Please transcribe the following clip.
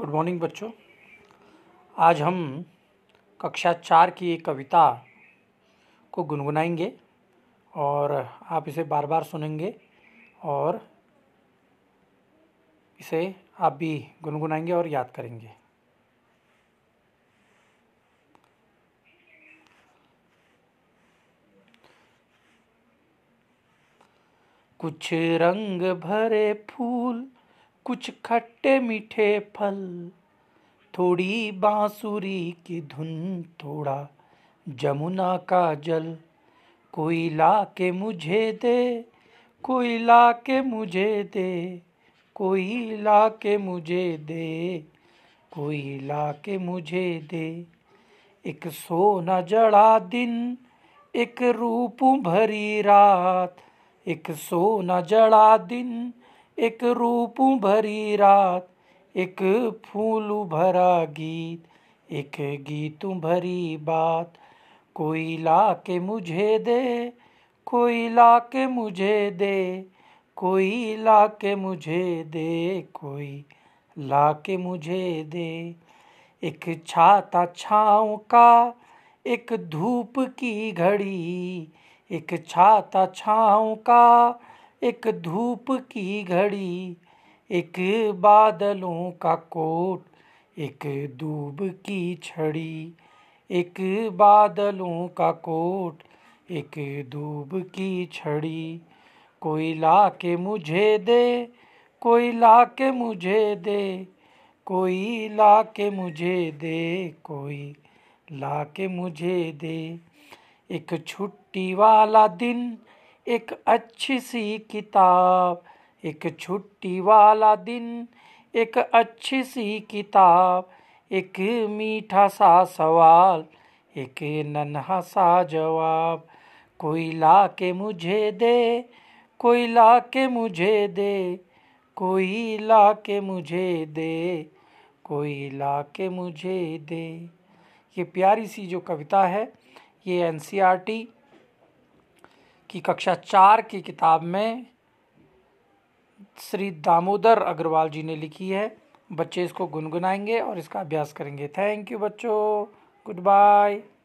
good morning बच्चों आज हम कक्षा चार की एक कविता को गुनगुनाएंगे और आप इसे बार बार सुनेंगे और इसे आप भी गुनगुनाएंगे और याद करेंगे कुछ रंग भरे फूल कुछ खट्टे मीठे फल थोड़ी बांसुरी की धुन थोड़ा जमुना का जल कोई ला के मुझे दे कोई ला के मुझे दे कोई ला के मुझे दे कोई ला के मुझे दे एक सोना जड़ा दिन एक रूप भरी रात एक सोना जड़ा दिन एक रूप भरी रात एक फूलू भरा गीत एक गीतू भरी बात कोई ला के मुझे दे कोई ला के मुझे दे कोई ला के मुझे दे कोई ला के मुझे दे एक छाता छाँव का एक धूप की घड़ी एक छाता छाँव का एक धूप की घड़ी एक बादलों का कोट एक दूब की छड़ी एक बादलों का कोट एक दूब की छड़ी कोई ला के मुझे दे कोई ला के मुझे दे कोई ला के मुझे दे कोई ला के मुझे दे एक छुट्टी वाला दिन एक अच्छी सी किताब एक छुट्टी वाला दिन एक अच्छी सी किताब एक मीठा सा सवाल एक नन्हा सा जवाब कोई ला के मुझे दे कोई ला के मुझे दे कोई ला के मुझे दे कोई ला के मुझे दे ये प्यारी सी जो कविता है ये एन की कक्षा चार की किताब में श्री दामोदर अग्रवाल जी ने लिखी है बच्चे इसको गुनगुनाएंगे और इसका अभ्यास करेंगे थैंक यू बच्चों गुड बाय